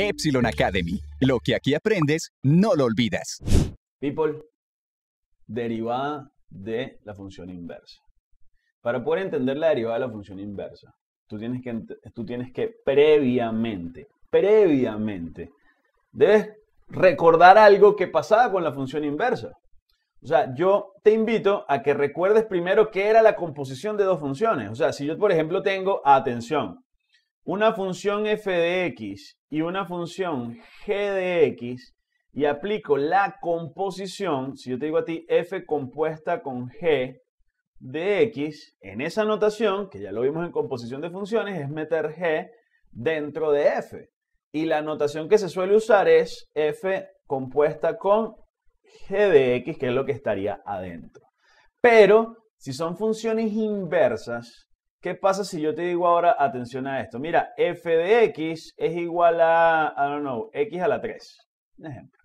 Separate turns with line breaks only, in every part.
Epsilon Academy. Lo que aquí aprendes, no lo olvidas. People, derivada de la función inversa. Para poder entender la derivada de la función inversa, tú tienes que, tú tienes que previamente, previamente, debes recordar algo que pasaba con la función inversa. O sea, yo te invito a que recuerdes primero qué era la composición de dos funciones. O sea, si yo, por ejemplo, tengo atención, una función f de x y una función g de x y aplico la composición, si yo te digo a ti f compuesta con g de x, en esa notación, que ya lo vimos en composición de funciones, es meter g dentro de f. Y la notación que se suele usar es f compuesta con g de x, que es lo que estaría adentro. Pero si son funciones inversas, ¿Qué pasa si yo te digo ahora, atención a esto? Mira, f de x es igual a, I don't know, x a la 3. Un ejemplo.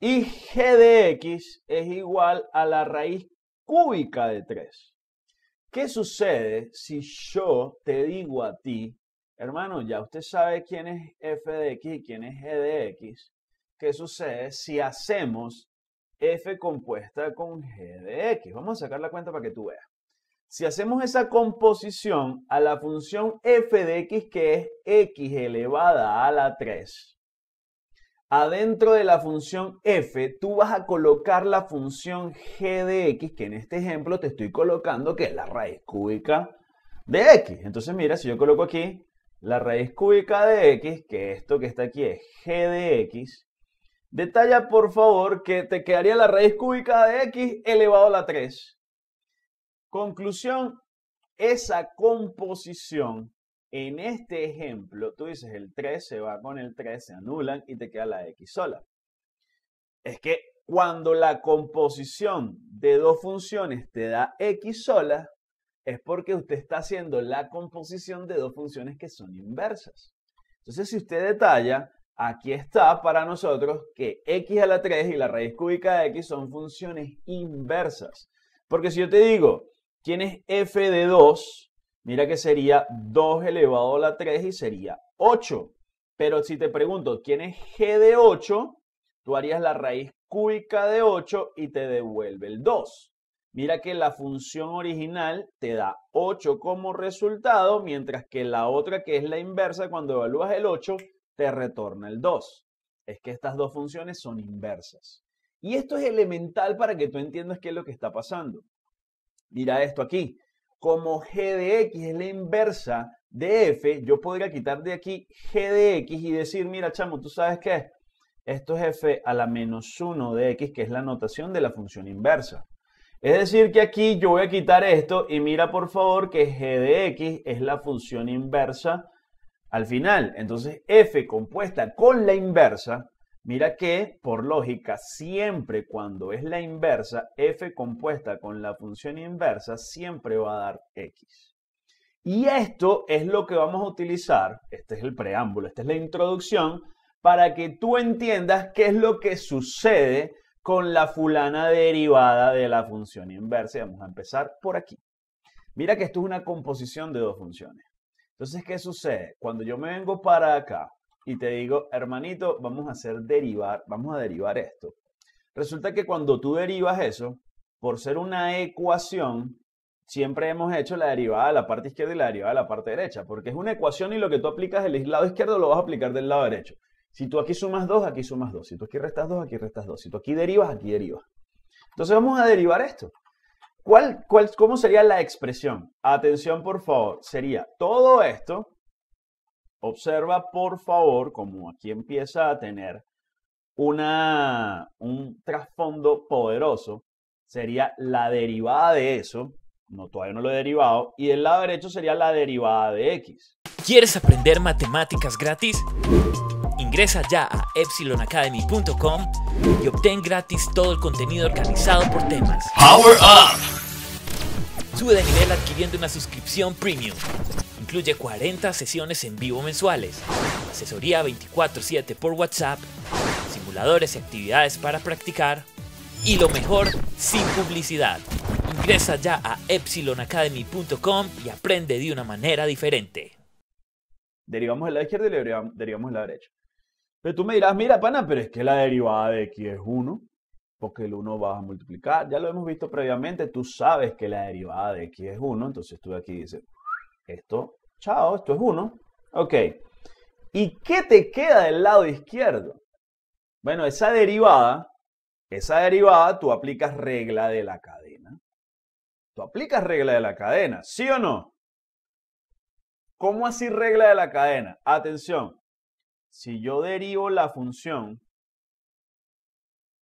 Y g de x es igual a la raíz cúbica de 3. ¿Qué sucede si yo te digo a ti, hermano, ya usted sabe quién es f de x y quién es g de x? ¿Qué sucede si hacemos f compuesta con g de x? Vamos a sacar la cuenta para que tú veas. Si hacemos esa composición a la función f de x, que es x elevada a la 3, adentro de la función f, tú vas a colocar la función g de x, que en este ejemplo te estoy colocando que es la raíz cúbica de x. Entonces mira, si yo coloco aquí la raíz cúbica de x, que esto que está aquí es g de x, detalla por favor que te quedaría la raíz cúbica de x elevado a la 3. Conclusión, esa composición en este ejemplo, tú dices el 3 se va con el 3, se anulan y te queda la X sola. Es que cuando la composición de dos funciones te da X sola, es porque usted está haciendo la composición de dos funciones que son inversas. Entonces, si usted detalla, aquí está para nosotros que X a la 3 y la raíz cúbica de X son funciones inversas. Porque si yo te digo ¿Quién es f de 2? Mira que sería 2 elevado a la 3 y sería 8. Pero si te pregunto, ¿quién es g de 8? Tú harías la raíz cúbica de 8 y te devuelve el 2. Mira que la función original te da 8 como resultado, mientras que la otra, que es la inversa, cuando evalúas el 8, te retorna el 2. Es que estas dos funciones son inversas. Y esto es elemental para que tú entiendas qué es lo que está pasando mira esto aquí, como g de x es la inversa de f, yo podría quitar de aquí g de x y decir, mira chamo, ¿tú sabes qué? Esto es f a la menos 1 de x, que es la notación de la función inversa. Es decir, que aquí yo voy a quitar esto y mira por favor que g de x es la función inversa al final. Entonces f compuesta con la inversa Mira que, por lógica, siempre cuando es la inversa, f compuesta con la función inversa siempre va a dar x. Y esto es lo que vamos a utilizar, este es el preámbulo, esta es la introducción, para que tú entiendas qué es lo que sucede con la fulana derivada de la función inversa. Y vamos a empezar por aquí. Mira que esto es una composición de dos funciones. Entonces, ¿qué sucede? Cuando yo me vengo para acá y te digo, hermanito, vamos a hacer derivar, vamos a derivar esto. Resulta que cuando tú derivas eso, por ser una ecuación, siempre hemos hecho la derivada de la parte izquierda y la derivada de la parte derecha, porque es una ecuación y lo que tú aplicas del lado izquierdo lo vas a aplicar del lado derecho. Si tú aquí sumas 2, aquí sumas 2. Si tú aquí restas 2, aquí restas 2. Si tú aquí derivas, aquí derivas. Entonces vamos a derivar esto. ¿Cuál, cuál, cómo sería la expresión? Atención, por favor. Sería todo esto Observa, por favor, como aquí empieza a tener una, un trasfondo poderoso, sería la derivada de eso, no todavía no lo he derivado, y del
lado derecho sería la derivada de x. ¿Quieres aprender matemáticas gratis? Ingresa ya a epsilonacademy.com y obtén gratis todo el contenido organizado por temas. Power Up. Sube de nivel adquiriendo una suscripción premium incluye 40 sesiones en vivo mensuales, asesoría 24/7 por WhatsApp, simuladores y actividades para practicar, y lo mejor, sin publicidad. Ingresa ya a epsilonacademy.com y aprende de una manera diferente.
Derivamos de la izquierda y derivamos en la derecha. Pero tú me dirás, mira, pana, pero es que la derivada de x es 1, porque el 1 vas a multiplicar. Ya lo hemos visto previamente, tú sabes que la derivada de x es 1, entonces tú aquí dices, esto Chao, esto es uno, Ok. ¿Y qué te queda del lado izquierdo? Bueno, esa derivada, esa derivada tú aplicas regla de la cadena. Tú aplicas regla de la cadena, ¿sí o no? ¿Cómo así regla de la cadena? Atención, si yo derivo la función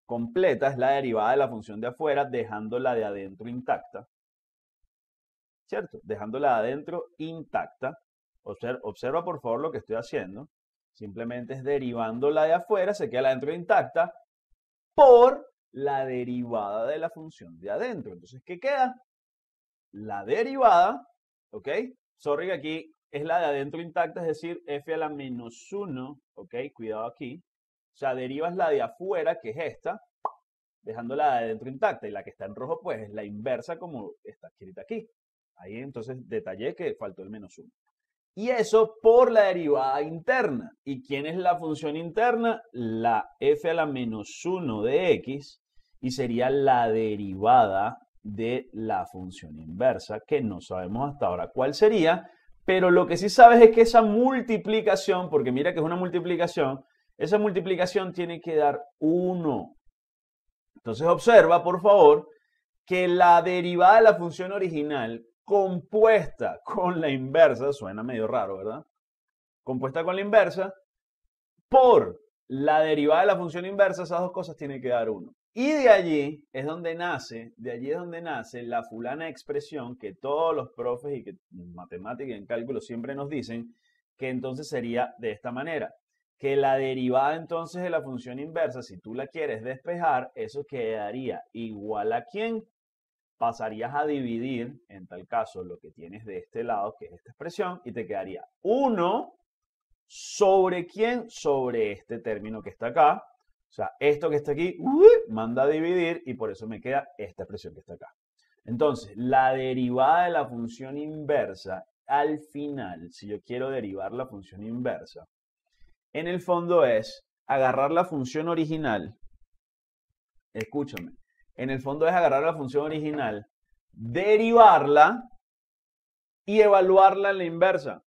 completa, es la derivada de la función de afuera, dejando la de adentro intacta. ¿cierto? Dejándola adentro intacta. Observa, por favor lo que estoy haciendo. Simplemente es derivando la de afuera, se queda la adentro intacta, por la derivada de la función de adentro. Entonces, ¿qué queda? La derivada, ¿ok? Sorry aquí es la de adentro intacta, es decir, f a la menos 1, ¿ok? Cuidado aquí. O sea, derivas la de afuera, que es esta, dejándola de adentro intacta. Y la que está en rojo, pues, es la inversa como está escrita aquí. Ahí entonces detallé que faltó el menos 1 Y eso por la derivada interna. ¿Y quién es la función interna? La f a la menos 1 de x y sería la derivada de la función inversa, que no sabemos hasta ahora cuál sería, pero lo que sí sabes es que esa multiplicación, porque mira que es una multiplicación, esa multiplicación tiene que dar 1. Entonces observa, por favor, que la derivada de la función original compuesta con la inversa, suena medio raro, ¿verdad? Compuesta con la inversa por la derivada de la función inversa, esas dos cosas tienen que dar uno. Y de allí es donde nace, de allí es donde nace la fulana expresión que todos los profes y que en matemática y en cálculo siempre nos dicen que entonces sería de esta manera, que la derivada entonces de la función inversa, si tú la quieres despejar, eso quedaría igual a quién? pasarías a dividir, en tal caso, lo que tienes de este lado, que es esta expresión, y te quedaría 1 sobre quién, sobre este término que está acá. O sea, esto que está aquí, manda a dividir y por eso me queda esta expresión que está acá. Entonces, la derivada de la función inversa, al final, si yo quiero derivar la función inversa, en el fondo es agarrar la función original, escúchame, en el fondo es agarrar la función original, derivarla y evaluarla en la inversa.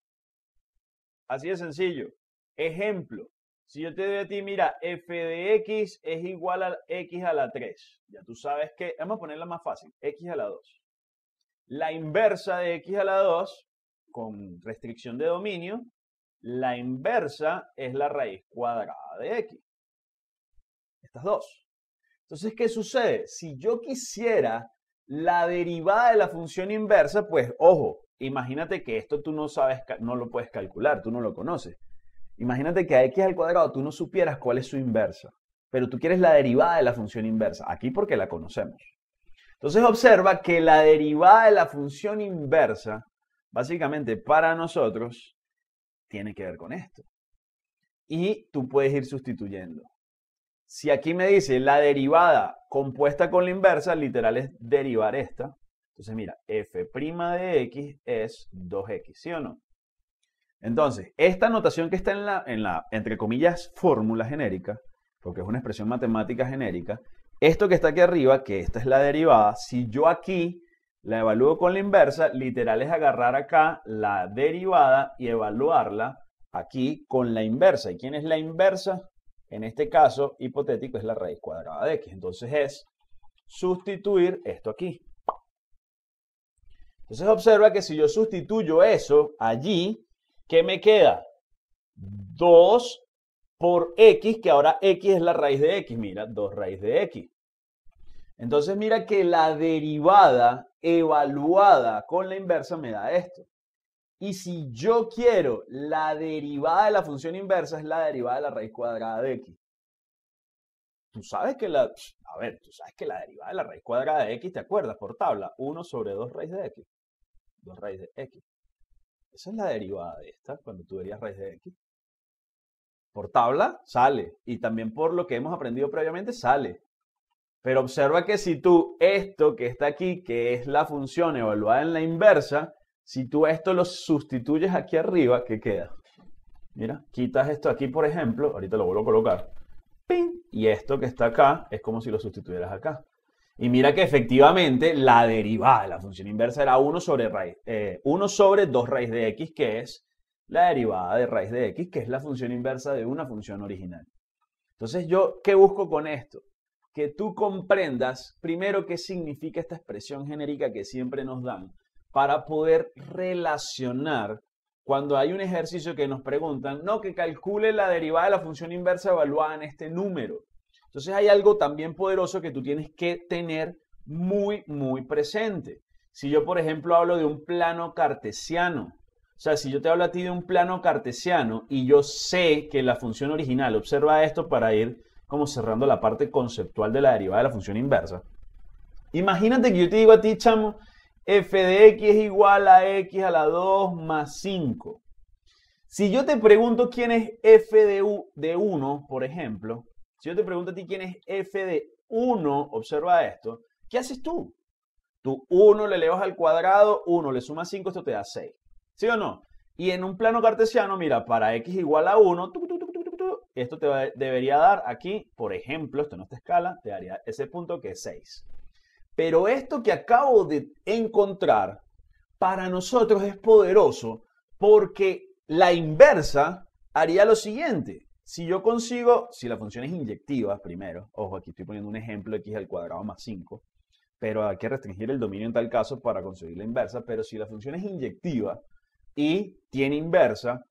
Así de sencillo. Ejemplo, si yo te digo a ti, mira, f de x es igual a x a la 3. Ya tú sabes que, vamos a ponerla más fácil, x a la 2. La inversa de x a la 2, con restricción de dominio, la inversa es la raíz cuadrada de x. Estas dos. Entonces, ¿qué sucede? Si yo quisiera la derivada de la función inversa, pues ojo, imagínate que esto tú no sabes, no lo puedes calcular, tú no lo conoces. Imagínate que a x al cuadrado tú no supieras cuál es su inversa, pero tú quieres la derivada de la función inversa, aquí porque la conocemos. Entonces observa que la derivada de la función inversa, básicamente para nosotros, tiene que ver con esto. Y tú puedes ir sustituyendo. Si aquí me dice la derivada compuesta con la inversa, literal es derivar esta. Entonces, mira, f' de x es 2x, ¿sí o no? Entonces, esta notación que está en la, en la, entre comillas, fórmula genérica, porque es una expresión matemática genérica, esto que está aquí arriba, que esta es la derivada, si yo aquí la evalúo con la inversa, literal es agarrar acá la derivada y evaluarla aquí con la inversa. ¿Y quién es la inversa? en este caso hipotético es la raíz cuadrada de x. Entonces es sustituir esto aquí. Entonces observa que si yo sustituyo eso allí, ¿qué me queda? 2 por x, que ahora x es la raíz de x. Mira, 2 raíz de x. Entonces mira que la derivada evaluada con la inversa me da esto. Y si yo quiero la derivada de la función inversa, es la derivada de la raíz cuadrada de x. Tú sabes que la, a ver, tú sabes que la derivada de la raíz cuadrada de x, ¿te acuerdas? Por tabla, 1 sobre 2 raíz de x. 2 raíz de x. Esa es la derivada de esta, cuando tú verías raíz de x. Por tabla sale, y también por lo que hemos aprendido previamente sale. Pero observa que si tú esto que está aquí, que es la función evaluada en la inversa, si tú esto lo sustituyes aquí arriba, ¿qué queda? Mira, quitas esto aquí, por ejemplo, ahorita lo vuelvo a colocar. ¡Ping! Y esto que está acá es como si lo sustituyeras acá. Y mira que efectivamente la derivada de la función inversa era 1 sobre, raíz, 1 eh, sobre 2 raíz de x, que es la derivada de raíz de x, que es la función inversa de una función original. Entonces, ¿yo qué busco con esto? Que tú comprendas primero qué significa esta expresión genérica que siempre nos dan para poder relacionar cuando hay un ejercicio que nos preguntan, no, que calcule la derivada de la función inversa evaluada en este número. Entonces hay algo también poderoso que tú tienes que tener muy, muy presente. Si yo, por ejemplo, hablo de un plano cartesiano, o sea, si yo te hablo a ti de un plano cartesiano y yo sé que la función original, observa esto para ir como cerrando la parte conceptual de la derivada de la función inversa. Imagínate que yo te digo a ti, chamo, f de x es igual a x a la 2 más 5. Si yo te pregunto quién es f de, 1, por ejemplo, si yo te pregunto a ti quién es f de 1, observa esto, ¿qué haces tú? Tú 1 le elevas al cuadrado, 1 le sumas 5, esto te da 6. ¿Sí o no? Y en un plano cartesiano, mira, para x igual a 1, esto te debería dar aquí, por ejemplo, esto en esta escala, te daría ese punto que es 6. Pero esto que acabo de encontrar para nosotros es poderoso porque la inversa haría lo siguiente. Si yo consigo, si la función es inyectiva primero, ojo, aquí estoy poniendo un ejemplo, x al cuadrado más 5, pero hay que restringir el dominio en tal caso para conseguir la inversa, pero si la función es inyectiva y tiene inversa,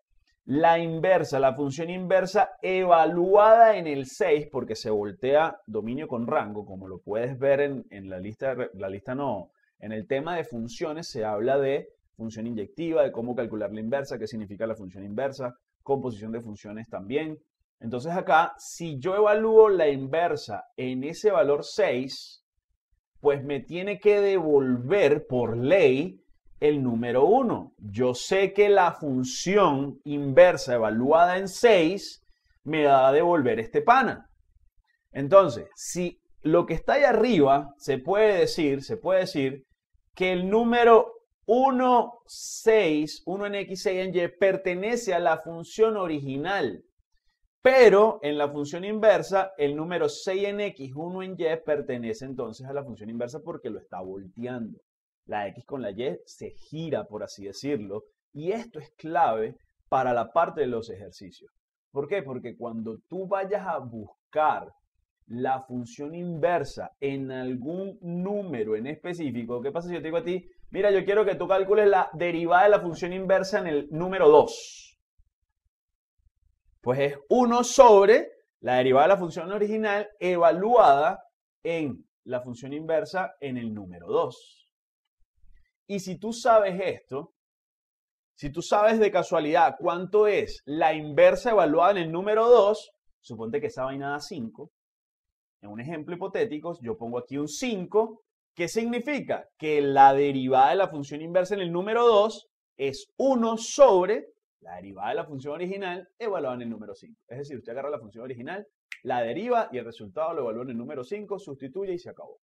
la inversa, la función inversa evaluada en el 6, porque se voltea dominio con rango, como lo puedes ver en, la lista, la lista no, en el tema de funciones se habla de función inyectiva, de cómo calcular la inversa, qué significa la función inversa, composición de funciones también. Entonces acá, si yo evalúo la inversa en ese valor 6, pues me tiene que devolver por ley el número 1. Yo sé que la función inversa evaluada en 6 me da a devolver este pana. Entonces, si lo que está ahí arriba, se puede decir, se puede decir que el número 1, 6, 1 en x, 6 en y, pertenece a la función original. Pero en la función inversa, el número 6 en x, 1 en y pertenece entonces a la función inversa porque lo está volteando. La X con la Y se gira, por así decirlo, y esto es clave para la parte de los ejercicios. ¿Por qué? Porque cuando tú vayas a buscar la función inversa en algún número en específico, ¿qué pasa si yo te digo a ti, mira, yo quiero que tú calcules la derivada de la función inversa en el número 2? Pues es 1 sobre la derivada de la función original evaluada en la función inversa en el número 2. Y si tú sabes esto, si tú sabes de casualidad cuánto es la inversa evaluada en el número 2, suponte que esa vaina da 5. En un ejemplo hipotético, yo pongo aquí un 5. ¿Qué significa? Que la derivada de la función inversa en el número 2 es 1 sobre la derivada de la función original evaluada en el número 5. Es decir, usted agarra la función original, la deriva y el resultado lo evalúa en el número 5, sustituye y se acabó.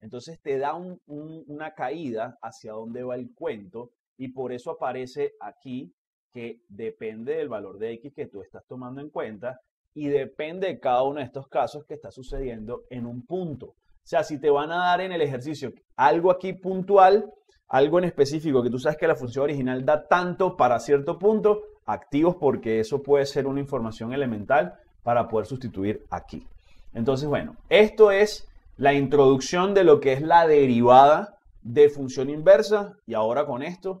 Entonces te da una caída hacia dónde va el cuento y por eso aparece aquí que depende del valor de X que tú estás tomando en cuenta y depende de cada uno de estos casos que está sucediendo en un punto. O sea, si te van a dar en el ejercicio algo aquí puntual, algo en específico, que tú sabes que la función original da tanto para cierto punto, activos porque eso puede ser una información elemental para poder sustituir aquí. Entonces, bueno, esto es la introducción de lo que es la derivada de función inversa y ahora con esto